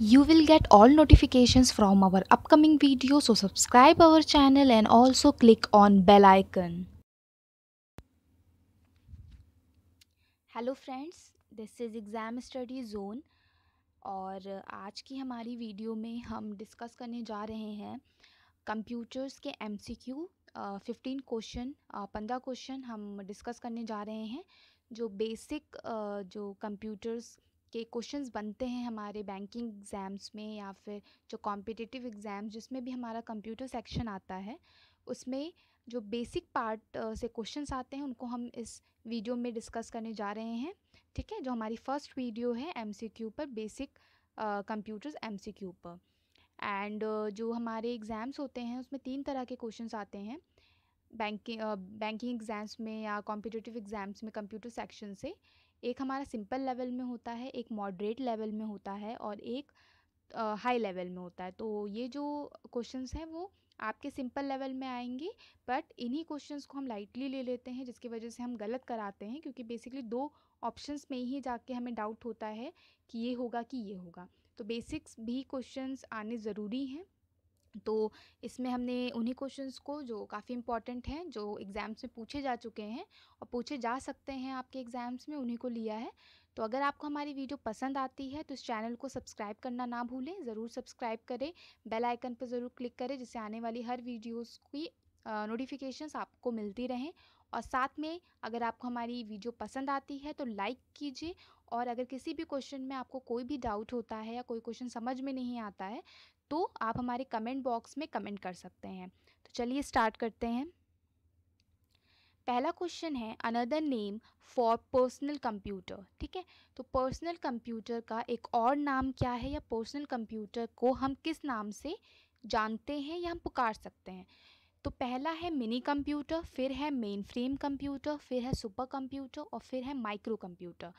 you will get all notifications from our upcoming video so subscribe our channel and also click on bell icon hello friends this is exam study zone और आज की हमारी video में हम discuss करने जा रहे हैं कंप्यूटर्स के एमसीक्यू फिफ्टीन क्वेश्चन पंद्रह क्वेश्चन हम डिस्कस करने जा रहे हैं जो बेसिक uh, जो कंप्यूटर्स के क्वेश्चंस बनते हैं हमारे बैंकिंग एग्ज़ाम्स में या फिर जो कॉम्पिटिटिव एग्ज़ाम्स जिसमें भी हमारा कंप्यूटर सेक्शन आता है उसमें जो बेसिक पार्ट से क्वेश्चंस आते हैं उनको हम इस वीडियो में डिस्कस करने जा रहे हैं ठीक है जो हमारी फ़र्स्ट वीडियो है एम पर बेसिक कंप्यूटर्स एम पर एंड uh, जो हमारे एग्ज़ाम्स होते हैं उसमें तीन तरह के क्वेश्चंस आते हैं बैंकिंग बैंकिंग एग्ज़ाम्स में या कॉम्पिटिटिव एग्ज़ाम्स में कंप्यूटर सेक्शन से एक हमारा सिंपल लेवल में होता है एक मॉडरेट लेवल में होता है और एक हाई लेवल में होता है तो ये जो क्वेश्चंस हैं वो आपके सिंपल लेवल में आएंगे बट इन्हीं क्वेश्चंस को हम लाइटली ले लेते हैं जिसकी वजह से हम गलत कराते हैं क्योंकि बेसिकली दो ऑप्शंस में ही जाके हमें डाउट होता है कि ये होगा कि ये होगा तो बेसिक्स भी क्वेश्चंस आने ज़रूरी हैं तो इसमें हमने उन्हीं क्वेश्चंस को जो काफ़ी इम्पॉर्टेंट हैं जो एग्ज़ाम्स में पूछे जा चुके हैं और पूछे जा सकते हैं आपके एग्ज़ाम्स में उन्हीं को लिया है तो अगर आपको हमारी वीडियो पसंद आती है तो इस चैनल को सब्सक्राइब करना ना भूलें ज़रूर सब्सक्राइब करें बेल आइकन पर ज़रूर क्लिक करें जिससे आने वाली हर वीडियोज़ की नोटिफिकेशंस आपको मिलती रहें और साथ में अगर आपको हमारी वीडियो पसंद आती है तो लाइक कीजिए और अगर किसी भी क्वेश्चन में आपको कोई भी डाउट होता है या कोई क्वेश्चन समझ में नहीं आता है तो आप हमारे कमेंट बॉक्स में कमेंट कर सकते हैं तो चलिए स्टार्ट करते हैं पहला क्वेश्चन है another name for personal computer ठीक है तो पर्सनल कंप्यूटर का एक और नाम क्या है या पर्सनल कंप्यूटर को हम किस नाम से जानते हैं या हम पुकार सकते हैं तो पहला है मिनी कंप्यूटर फिर है मेन फ्रेम कंप्यूटर फिर है सुपर कंप्यूटर और फिर है माइक्रो कंप्यूटर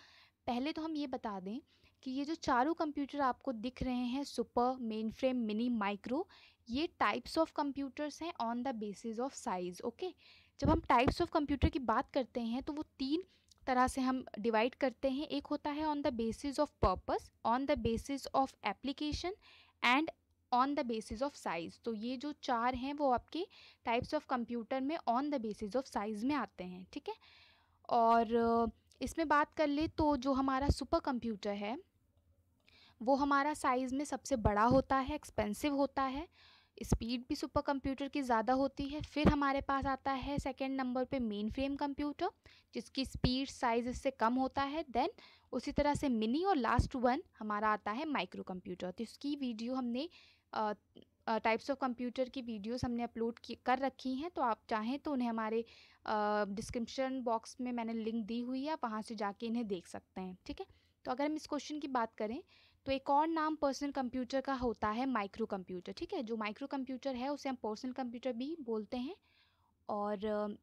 पहले तो हम ये बता दें कि ये जो चारों कंप्यूटर आपको दिख रहे हैं super mainframe mini micro ये टाइप्स ऑफ कंप्यूटर्स हैं on the basis of size okay जब हम टाइप्स ऑफ कंप्यूटर की बात करते हैं तो वो तीन तरह से हम डिवाइड करते हैं एक होता है on the basis of purpose on the basis of application and on the basis of size तो ये जो चार हैं वो आपके टाइप्स ऑफ कंप्यूटर में on the basis of size में आते हैं ठीक है और इसमें बात कर ले तो जो हमारा सुपर कंप्यूटर है वो हमारा साइज़ में सबसे बड़ा होता है एक्सपेंसिव होता है स्पीड भी सुपर कंप्यूटर की ज़्यादा होती है फिर हमारे पास आता है सेकेंड नंबर पे मेन फ्रेम कंप्यूटर जिसकी स्पीड साइज इससे कम होता है देन उसी तरह से मिनी और लास्ट वन हमारा आता है माइक्रो कंप्यूटर तो इसकी वीडियो हमने आ, टाइप्स ऑफ कंप्यूटर की वीडियोस हमने अपलोड कर रखी हैं तो आप चाहें तो उन्हें हमारे डिस्क्रिप्शन बॉक्स में मैंने लिंक दी हुई है आप वहाँ से जाके इन्हें देख सकते हैं ठीक है तो अगर हम इस क्वेश्चन की बात करें तो एक और नाम पर्सनल कंप्यूटर का होता है माइक्रो कंप्यूटर ठीक है जो माइक्रो कंप्यूटर है उसे हम पर्सनल कंप्यूटर भी बोलते हैं और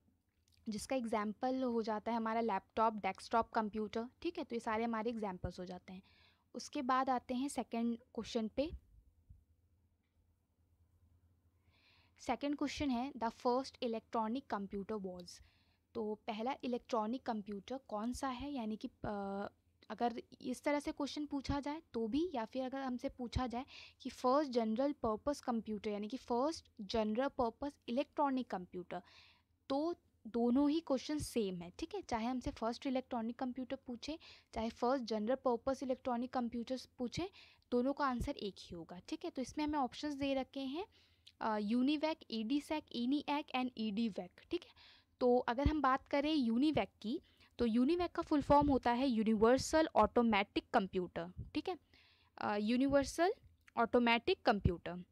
जिसका एग्जाम्पल हो जाता है हमारा लैपटॉप डेस्कटॉप कंप्यूटर ठीक है तो ये सारे हमारे एग्जाम्पल्स हो जाते हैं उसके बाद आते हैं सेकेंड क्वेश्चन पे सेकेंड क्वेश्चन है the first electronic computer was तो पहला इलेक्ट्रॉनिक कंप्यूटर कौन सा है यानी कि अगर इस तरह से क्वेश्चन पूछा जाए तो भी या फिर अगर हमसे पूछा जाए कि फ़र्स्ट जनरल पर्पस कंप्यूटर यानी कि first general purpose electronic computer तो दोनों ही क्वेश्चन सेम है ठीक है चाहे हमसे फर्स्ट इलेक्ट्रॉनिक कंप्यूटर पूछे चाहे first general purpose electronic computers पूछे दोनों का आंसर एक ही होगा ठीक है तो इसमें हमें ऑप्शंस दे रखे हैं यूनिवैक ईडीसैक एक एंड ईडीवैक ठीक है तो अगर हम बात करें यूनिवैक की तो यूनिवैक का फुल फॉर्म होता है यूनिवर्सल ऑटोमेटिक कंप्यूटर ठीक है यूनिवर्सल ऑटोमेटिक कंप्यूटर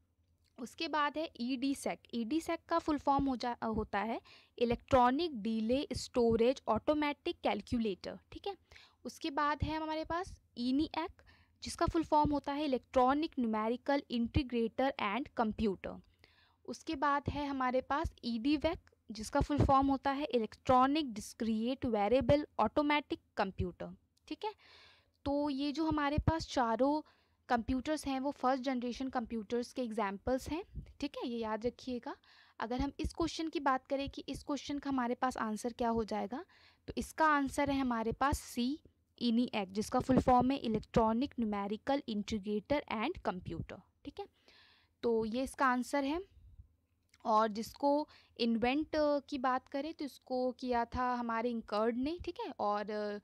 उसके बाद है EDSAC EDSAC का फुल फॉर्म हो जा होता है electronic delay storage automatic calculator ठीक है उसके बाद है हमारे पास ईनी एक जिसका फुल फॉर्म होता है electronic numerical integrator and computer उसके बाद है हमारे पास ई डी वैक जिसका फुल फॉर्म होता है electronic discrete variable automatic computer ठीक है तो ये जो हमारे पास चारों कंप्यूटर्स हैं वो फर्स्ट जनरेशन कंप्यूटर्स के एग्जाम्पल्स हैं ठीक है ये याद रखिएगा अगर हम इस क्वेश्चन की बात करें कि इस क्वेश्चन का हमारे पास आंसर क्या हो जाएगा तो इसका आंसर है हमारे पास सी इनी एक्ट जिसका फुल फॉर्म है electronic numerical integrator and computer ठीक है तो ये इसका आंसर है और जिसको इन्वेंट की बात करें तो इसको किया था हमारे इंकर्ड ने ठीक है और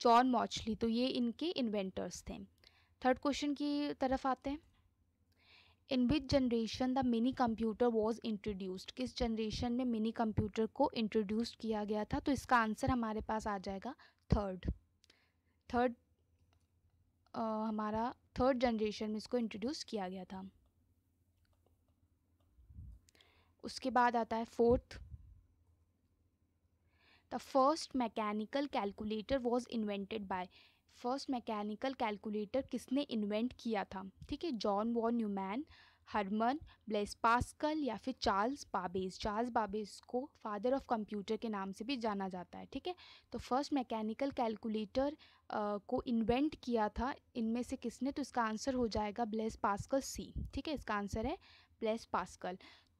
जॉन मॉचली तो ये इनके इन्वेंटर्स थे थर्ड क्वेश्चन की तरफ आते हैं in which generation the minicomputer was introduced किस जनरेशन में मिनी कंप्यूटर को इंट्रोड्यूस किया गया था तो इसका आंसर हमारे पास आ जाएगा थर्ड थर्ड हमारा थर्ड जनरेशन में इसको इंट्रोड्यूस किया गया था उसके बाद आता है fourth the first mechanical calculator was invented by first mechanical calculator किसने इन्वेंट किया था ठीक है John von Neumann Herman Blaise Pascal या फिर चार्ल्स बाबेज चार्ल्स बाबेज को फादर ऑफ कंप्यूटर के नाम से भी जाना जाता है ठीक है तो फर्स्ट मैकेनिकल कैलकुलेटर को इन्वेंट किया था इनमें से किसने तो इसका आंसर हो जाएगा ब्लेस पास्कल सी ठीक है इसका आंसर है ब्लेस पास्कल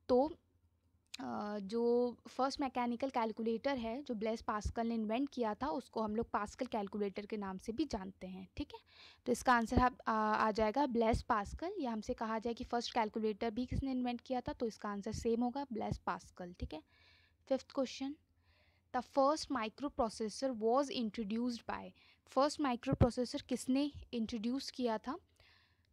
तो जो फर्स्ट मैकेनिकल कैलकुलेटर है जो ब्लेस पास्कल ने इन्वेंट किया था उसको हम लोग पास्कल कैलकुलेटर के नाम से भी जानते हैं ठीक है तो इसका आंसर आप आ, आ जाएगा ब्लेस पास्कल या हमसे कहा जाए कि फर्स्ट कैलकुलेटर भी किसने इन्वेंट किया था तो इसका आंसर सेम होगा ब्लेस पास्कल ठीक है fifth question the first microprocessor was introduced by first microprocessor किसने इंट्रोड्यूस किया था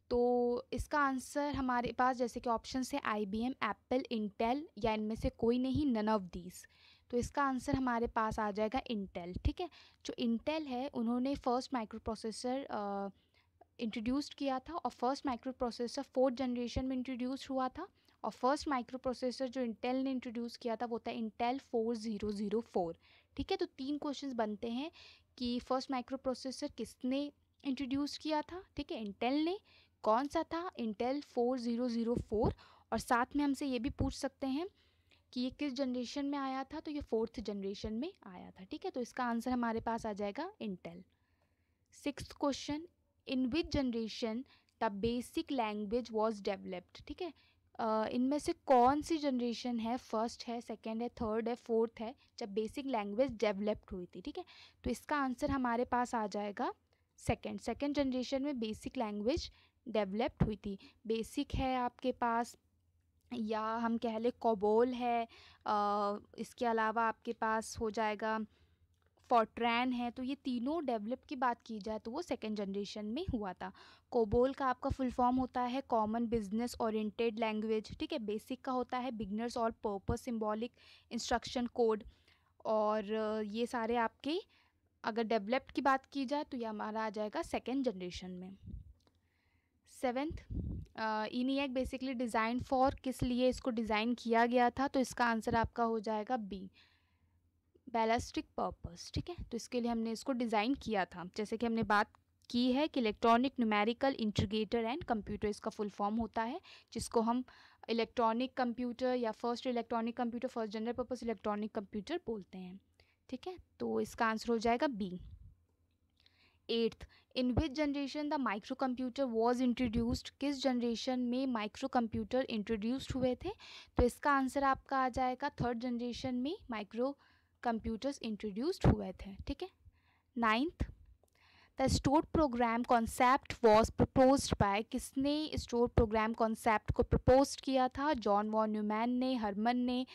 तो इसका आंसर हमारे पास जैसे कि ऑप्शन है I B M Apple Intel या इनमें से कोई नहीं नन ऑफ दीज तो इसका आंसर हमारे पास आ जाएगा इंटेल ठीक है जो इंटेल है उन्होंने फ़र्स्ट माइक्रो प्रोसेसर इंट्रोड्यूस्ड किया था और first microprocessor fourth generation में इंट्रोड्यूस हुआ था और फर्स्ट माइक्रो प्रोसेसर जो इंटेल ने इंट्रोड्यूस किया था वो था Intel four zero zero four ठीक है तो तीन क्वेश्चन बनते हैं कि फ़र्स्ट माइक्रो प्रोसेसर किसने इंट्रोड्यूस किया था ठीक है इंटेल ने कौन सा था इंटेल 4004 और साथ में हमसे ये भी पूछ सकते हैं कि ये किस जनरेशन में आया था तो ये फोर्थ जनरेशन में आया था ठीक है तो इसका आंसर हमारे पास आ जाएगा Intel six question in which generation the basic language was developed ठीक है uh, इनमें से कौन सी जनरेशन है फर्स्ट है सेकेंड है थर्ड है फोर्थ है जब बेसिक लैंग्वेज डेवलप्ड हुई थी ठीक है तो इसका आंसर हमारे पास आ जाएगा सेकेंड सेकेंड जनरेशन में बेसिक लैंग्वेज डेवलप्ड हुई थी बेसिक है आपके पास या हम कह लें कोबोल है आ, इसके अलावा आपके पास हो जाएगा फोट्रैन है तो ये तीनों डेवलप की बात की जाए तो वो सेकेंड जनरेशन में हुआ था कोबोल का आपका फुल फॉर्म होता है कॉमन बिजनेस ओरिएंटेड लैंग्वेज ठीक है बेसिक का होता है बिगनर्स और पर्पस सिम्बॉलिक इंस्ट्रक्शन कोड और ये सारे आपके अगर डेवलप्ड की बात की जाए तो ये हमारा आ जाएगा सेकेंड जनरेशन में सेवेंथ uh, एक बेसिकली डिज़ाइन फॉर किस लिए इसको डिज़ाइन किया गया था तो इसका आंसर आपका हो जाएगा बी बैलास्टिक पर्पस ठीक है तो इसके लिए हमने इसको डिज़ाइन किया था जैसे कि हमने बात की है कि electronic numerical integrator and computer इसका फुल फॉर्म होता है जिसको हम इलेक्ट्रॉनिक कंप्यूटर या first electronic computer first general purpose electronic computer बोलते हैं ठीक है तो इसका आंसर हो जाएगा B eighth in which generation the microcomputer was introduced किस जनरेशन में माइक्रो कंप्यूटर इंट्रोड्यूस्ड हुए थे तो इसका आंसर आपका आ जाएगा थर्ड जनरेशन में माइक्रो कंप्यूटर्स इंट्रोड्यूस्ड हुए थे ठीक है ninth the store program concept was propose by किसने स्टोर प्रोग्राम कॉन्सेप्ट को प्रपोज किया था जॉन वॉन न्यूमैन ने हरमन ने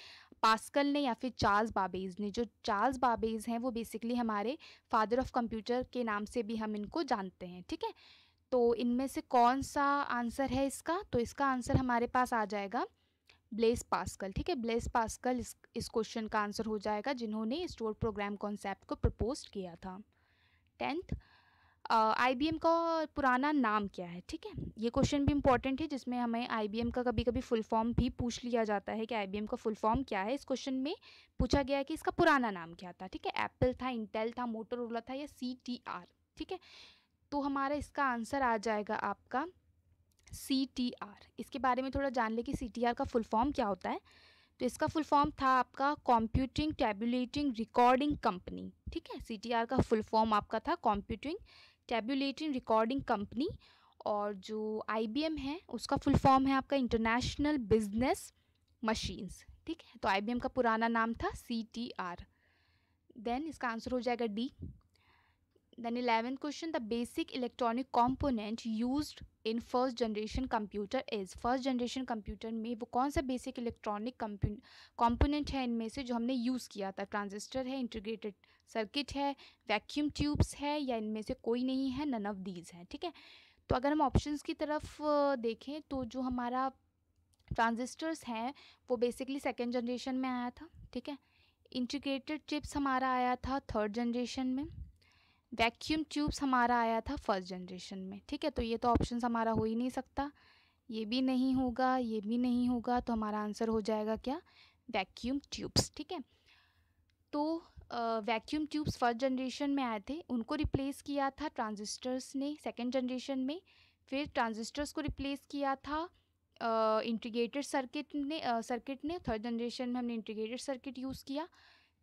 पास्कल ने या फिर चार्ल्स बाबेज ने जो चार्ल्स बाबेज हैं वो बेसिकली हमारे फादर ऑफ कंप्यूटर के नाम से भी हम इनको जानते हैं ठीक है तो इनमें से कौन सा आंसर है इसका तो इसका आंसर हमारे पास आ जाएगा ब्लेस पास्कल ठीक है ब्लेस पास्कल इस इस क्वेश्चन का आंसर हो जाएगा जिन्होंने स्टोर प्रोग्राम कॉन्सेप्ट को प्रपोज किया था टेंथ आई का पुराना नाम क्या है ठीक है ये क्वेश्चन भी इंपॉर्टेंट है जिसमें हमें आई का कभी कभी फुल फॉर्म भी पूछ लिया जाता है कि आई का फुल फॉर्म क्या है इस क्वेश्चन में पूछा गया है कि इसका पुराना नाम क्या था ठीक है एप्पल था इंटेल था ओला था या सी ठीक है तो हमारा इसका आंसर आ जाएगा आपका सी टी आर इसके बारे में थोड़ा जान ले कि सी टी आर का फुल फॉर्म क्या होता है तो इसका फुल फॉर्म था आपका कॉम्प्यूटिंग टेबुलेटिंग रिकॉर्डिंग कंपनी ठीक है सी का फुल फॉर्म आपका था कॉम्प्यूटिंग टेबुलेटिंग रिकॉर्डिंग कंपनी और जो आई है उसका फुल फॉर्म है आपका इंटरनेशनल बिजनेस मशीन्स ठीक है तो आई का पुराना नाम था सी देन इसका आंसर हो जाएगा D Then 11th question, the basic electronic component used in first generation computer is first generation computer में वो कौन सा बेसिक इलेक्ट्रॉनिक कॉम्पोनेंट है इनमें से जो हमने यूज़ किया था ट्रांजिस्टर है इंटीग्रेटेड सर्किट है वैक्यूम ट्यूब्स है या इनमें से कोई नहीं है नन ऑफ दीज है ठीक है तो अगर हम ऑप्शन की तरफ देखें तो जो हमारा ट्रांजिस्टर्स हैं वो बेसिकली सेकेंड जनरेशन में आया था ठीक है इंटीग्रेटेड चिप्स हमारा आया था थर्ड जनरेशन में वैक्यूम ट्यूब्स हमारा आया था फर्स्ट जनरेशन में ठीक है तो ये तो ऑप्शन हमारा हो ही नहीं सकता ये भी नहीं होगा ये भी नहीं होगा तो हमारा आंसर हो जाएगा क्या वैक्यूम ट्यूब्स ठीक है तो वैक्यूम ट्यूब्स फर्स्ट जनरेशन में आए थे उनको रिप्लेस किया था ट्रांजिस्टर्स ने सेकेंड जनरेशन में फिर ट्रांजिस्टर्स को रिप्लेस किया था इंटीग्रेटेड सर्किट ने सर्किट ने थर्ड जनरेशन में हमने इंटीग्रेटेड सर्किट यूज़ किया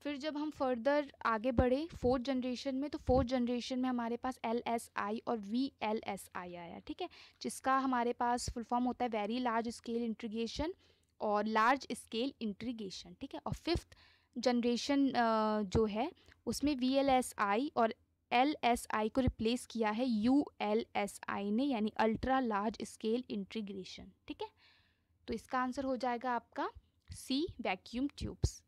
फिर जब हम फर्दर आगे बढ़े फोर्थ जनरेशन में तो फोर्थ जनरेशन में हमारे पास एल एस आई और वी एल एस आई आया ठीक है जिसका हमारे पास फुल फॉर्म होता है वेरी लार्ज स्केल इंट्रीगेशन और लार्ज स्केल इंट्रीगेशन ठीक है और फिफ्थ जनरेशन जो है उसमें वी एल एस आई और एल एस आई को रिप्लेस किया है यू एल एस आई ने यानी अल्ट्रा लार्ज स्केल इंट्रीग्रेशन ठीक है तो इसका आंसर हो जाएगा आपका C vacuum tubes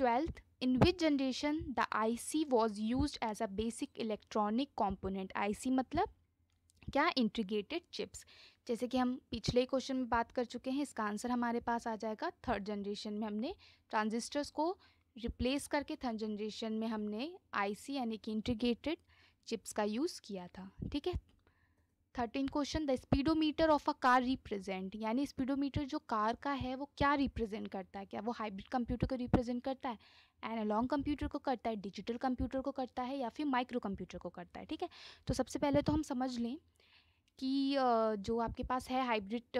12th in which generation the IC was used as a basic electronic component? IC मतलब क्या इंटीग्रेटेड चिप्स जैसे कि हम पिछले क्वेश्चन में बात कर चुके हैं इसका आंसर हमारे पास आ जाएगा थर्ड जनरेशन में हमने ट्रांजिस्टर्स को रिप्लेस करके थर्ड जनरेशन में हमने आईसी यानी कि इंटीग्रेटेड चिप्स का यूज़ किया था ठीक है thirteen question the speedometer of a car represent यानी स्पीडोमीटर जो कार का है वो क्या रिप्रेजेंट करता है क्या वो हाइब्रिड कंप्यूटर को रिप्रेजेंट करता है एनालॉग कंप्यूटर को करता है डिजिटल कंप्यूटर को करता है या फिर माइक्रो कंप्यूटर को करता है ठीक है तो सबसे पहले तो हम समझ लें कि जो आपके पास है hybrid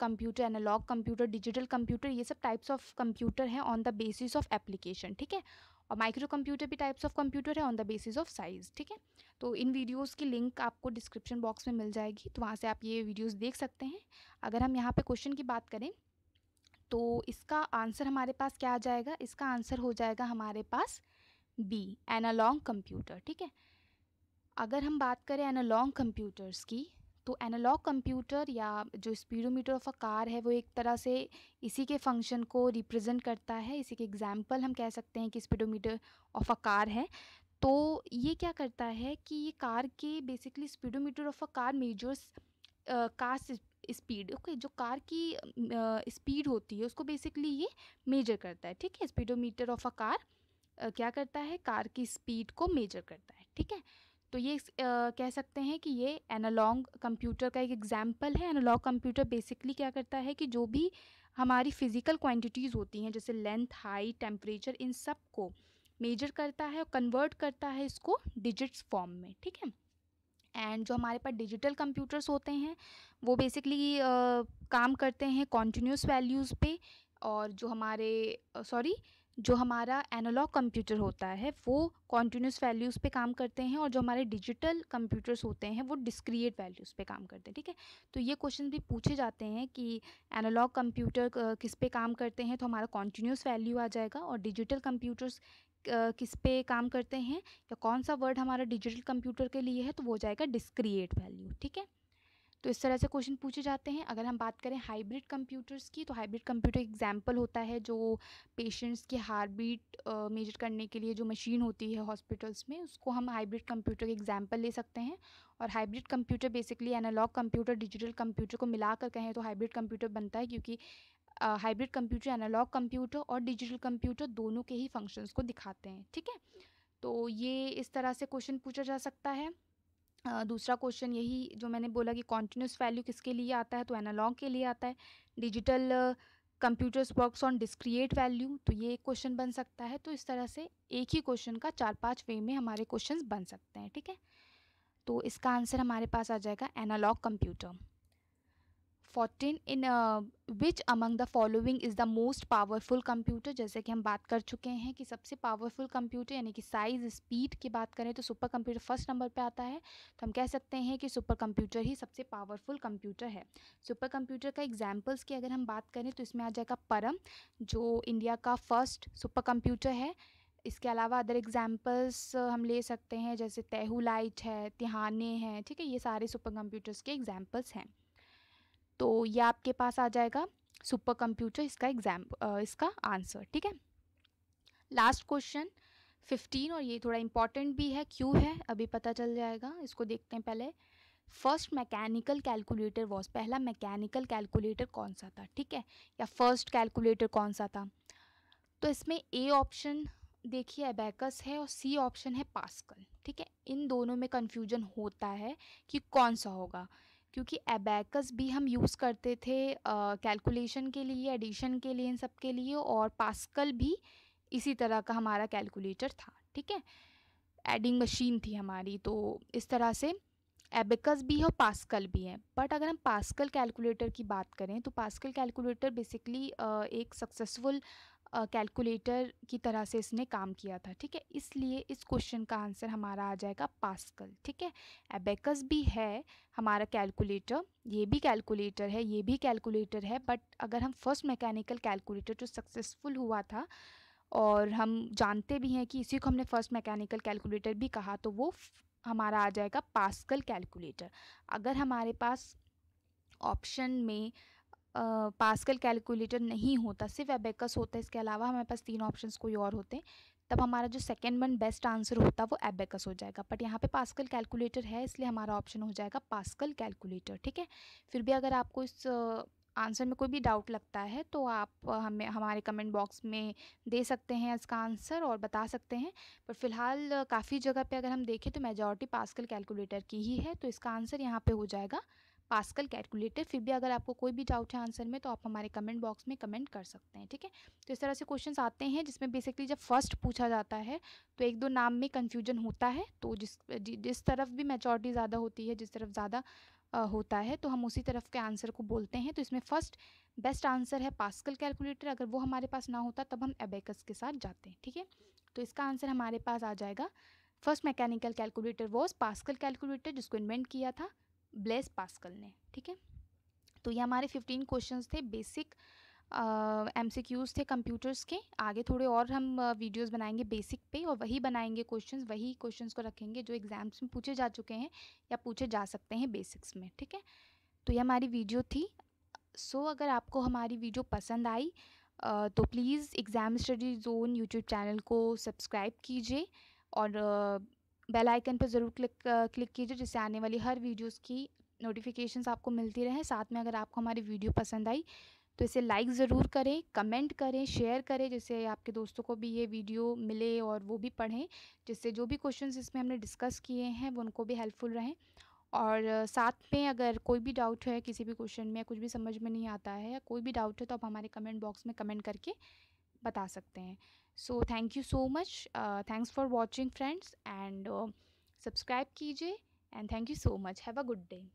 computer analog computer digital computer ये सब टाइप्स ऑफ कंप्यूटर हैं on the basis of application ठीक है और माइक्रो कंप्यूटर भी टाइप्स ऑफ कंप्यूटर है on the basis of size ठीक है तो इन वीडियोस की लिंक आपको डिस्क्रिप्शन बॉक्स में मिल जाएगी तो वहाँ से आप ये वीडियोस देख सकते हैं अगर हम यहाँ पे क्वेश्चन की बात करें तो इसका आंसर हमारे पास क्या आ जाएगा इसका आंसर हो जाएगा हमारे पास बी एनालॉन्ग कंप्यूटर ठीक है अगर हम बात करें एनालॉन्ग कंप्यूटर्स की तो एनालॉग कंप्यूटर या जो स्पीडोमीटर ऑफ अ कार है वो एक तरह से इसी के फंक्शन को रिप्रेजेंट करता है इसी के एग्जाम्पल हम कह सकते हैं कि स्पीडोमीटर ऑफ अ कार है तो ये क्या करता है कि ये कार के basically speedometer of a car measures car speed okay जो कार की स्पीड uh, होती है उसको बेसिकली ये मेजर करता है ठीक है स्पीडोमीटर ऑफ अ कार क्या करता है कार की स्पीड को मेजर करता है ठीक है तो ये uh, कह सकते हैं कि ये एनालॉग कंप्यूटर का एक एग्जाम्पल है एनालॉग कंप्यूटर बेसिकली क्या करता है कि जो भी हमारी फिज़िकल क्वांटिटीज़ होती हैं जैसे लेंथ हाइट टेम्परेचर इन सब को मेजर करता है और कन्वर्ट करता है इसको डिजिट्स फॉर्म में ठीक है एंड जो हमारे पास डिजिटल कंप्यूटर्स होते हैं वो बेसिकली uh, काम करते हैं कॉन्टीन्यूस वैल्यूज़ पे और जो हमारे सॉरी uh, जो हमारा एनालॉग कंप्यूटर होता है वो कॉन्टीन्यूस वैल्यूज़ पे काम करते हैं और जो हमारे डिजिटल कंप्यूटर्स होते हैं वो डिस्क्रिएट वैल्यूज़ पे काम करते हैं ठीक है तो ये क्वेश्चन भी पूछे जाते हैं कि एनालॉग कंप्यूटर किस पे काम करते हैं तो हमारा कॉन्टीन्यूस वैल्यू आ जाएगा और डिजिटल कंप्यूटर्स किस पे काम करते हैं या कौन सा वर्ड हमारा डिजिटल कंप्यूटर के लिए है तो वो जाएगा डिस्क्रिएट वैल्यू ठीक है तो इस तरह से क्वेश्चन पूछे जाते हैं अगर हम बात करें हाइब्रिड कंप्यूटर्स की तो हाइब्रिड कंप्यूटर एग्जाम्पल होता है जो पेशेंट्स की हार्ट बीट मेजर करने के लिए जो मशीन होती है हॉस्पिटल्स में उसको हम हाइब्रिड कंप्यूटर के एग्जाम्पल ले सकते हैं और hybrid computer basically analog computer digital computer को मिलाकर कहें तो हाइब्रिड कंप्यूटर बनता है क्योंकि हाइब्रिड कंप्यूटर एनालॉग कंप्यूटर और डिजिटल कंप्यूटर दोनों के ही फंक्शंस को दिखाते हैं ठीक है तो ये इस तरह से क्वेश्चन पूछा जा सकता है Uh, दूसरा क्वेश्चन यही जो मैंने बोला कि कॉन्टीन्यूस वैल्यू किसके लिए आता है तो एनालॉग के लिए आता है digital computers works on discrete value तो ये एक क्वेश्चन बन सकता है तो इस तरह से एक ही क्वेश्चन का चार पांच वे में हमारे क्वेश्चंस बन सकते हैं ठीक है तो इसका आंसर हमारे पास आ जाएगा analog computer fourteen in which among the following is the most powerful computer जैसे कि हम बात कर चुके हैं कि सबसे पावरफुल कंप्यूटर यानी कि साइज स्पीड की बात करें तो सुपर कंप्यूटर फर्स्ट नंबर पे आता है तो हम कह सकते हैं कि सुपर कंप्यूटर ही सबसे पावरफुल कंप्यूटर है सुपर कंप्यूटर का एग्जाम्पल्स की अगर हम बात करें तो इसमें आ जाएगा परम जो इंडिया का फर्स्ट सुपर कंप्यूटर है इसके अलावा अदर एग्जाम्पल्स uh, हम ले सकते हैं जैसे तेहू लाइट है तिहाने हैं ठीक है ये सारे सुपर कंप्यूटर्स के एग्जाम्पल्स हैं तो ये आपके पास आ जाएगा सुपर कंप्यूटर इसका एग्जाम इसका आंसर ठीक है लास्ट क्वेश्चन फिफ्टीन और ये थोड़ा इम्पॉर्टेंट भी है क्यों है अभी पता चल जाएगा इसको देखते हैं पहले फर्स्ट मैकेनिकल कैलकुलेटर वॉज पहला मैकेनिकल कैलकुलेटर कौन सा था ठीक है या फर्स्ट कैलकुलेटर कौन सा था तो इसमें ए ऑप्शन देखिए अबैकस है और सी ऑप्शन है पास्कल ठीक है इन दोनों में कन्फ्यूजन होता है कि कौन सा होगा क्योंकि एबैकस भी हम यूज़ करते थे कैलकुलेशन uh, के लिए एडिशन के लिए इन सब के लिए और पास्कल भी इसी तरह का हमारा कैलकुलेटर था ठीक है एडिंग मशीन थी हमारी तो इस तरह से एबेकस भी है और पास्कल भी है बट अगर हम पास्कल कैलकुलेटर की बात करें तो पास्कल कैलकुलेटर बेसिकली एक सक्सेसफुल कैलकुलेटर की तरह से इसने काम किया था ठीक है इसलिए इस क्वेश्चन का आंसर हमारा आ जाएगा पास्कल ठीक है एबेकस भी है हमारा कैलकुलेटर ये भी कैलकुलेटर है ये भी कैलकुलेटर है बट अगर हम फर्स्ट मैकेनिकल कैलकुलेटर जो सक्सेसफुल हुआ था और हम जानते भी हैं कि इसी को हमने फर्स्ट मैकेनिकल कैलकुलेटर भी कहा तो वो हमारा आ जाएगा पास्कल कैलकुलेटर अगर हमारे पास ऑप्शन में पास्कल कैलकुलेटर नहीं होता सिर्फ एबेकस होता है इसके अलावा हमारे पास तीन ऑप्शंस कोई और होते हैं तब हमारा जो सेकेंड वन बेस्ट आंसर होता है वो एबेकस हो जाएगा बट यहाँ पे पास्कल कैलकुलेटर है इसलिए हमारा ऑप्शन हो जाएगा पास्कल कैलकुलेटर ठीक है फिर भी अगर आपको इस आंसर में कोई भी डाउट लगता है तो आप हमें हमारे कमेंट बॉक्स में दे सकते हैं इसका आंसर और बता सकते हैं पर फिलहाल काफ़ी जगह पे अगर हम देखें तो मेजॉरिटी पास्कल कैलकुलेटर की ही है तो इसका आंसर यहाँ पे हो जाएगा पास्कल कैलकुलेटर फिर भी अगर आपको कोई भी डाउट है आंसर में तो आप हमारे कमेंट बॉक्स में कमेंट कर सकते हैं ठीक है तो इस तरह से क्वेश्चन आते हैं जिसमें बेसिकली जब फर्स्ट पूछा जाता है तो एक दो नाम में कन्फ्यूजन होता है तो जिस जिस तरफ भी मेचोरिटी ज़्यादा होती है जिस तरफ ज़्यादा होता है तो हम उसी तरफ के आंसर को बोलते हैं तो इसमें फ़र्स्ट बेस्ट आंसर है पास्कल कैलकुलेटर अगर वो हमारे पास ना होता तब हम एबेकस के साथ जाते हैं ठीक है तो इसका आंसर हमारे पास आ जाएगा first mechanical calculator was Pascal calculator जिसको इन्वेंट किया था ब्लेस पास्कल ने ठीक है तो ये हमारे फिफ्टीन क्वेश्चंस थे बेसिक एम सी क्यूज़ थे कंप्यूटर्स के आगे थोड़े और हम वीडियोस uh, बनाएंगे बेसिक पे और वही बनाएंगे क्वेश्चंस वही क्वेश्चंस को रखेंगे जो एग्ज़ाम्स में पूछे जा चुके हैं या पूछे जा सकते हैं बेसिक्स में ठीक है तो ये हमारी वीडियो थी सो so, अगर आपको हमारी वीडियो पसंद आई uh, तो please Exam study Zone YouTube channel को सब्सक्राइब कीजिए और uh, बेल आइकन पर ज़रूर क्लिक क्लिक कीजिए जिससे आने वाली हर वीडियोस की नोटिफिकेशंस आपको मिलती रहें साथ में अगर आपको हमारी वीडियो पसंद आई तो इसे लाइक ज़रूर करें कमेंट करें शेयर करें जिससे आपके दोस्तों को भी ये वीडियो मिले और वो भी पढ़ें जिससे जो भी क्वेश्चंस इसमें हमने डिस्कस किए हैं वो उनको भी हेल्पफुल रहें और साथ में अगर कोई भी डाउट है किसी भी क्वेश्चन में कुछ भी समझ में नहीं आता है या कोई भी डाउट है तो आप हमारे कमेंट बॉक्स में कमेंट करके बता सकते हैं so thank you so much thanks for watching friends and subscribe कीजिए and thank you so much have a good day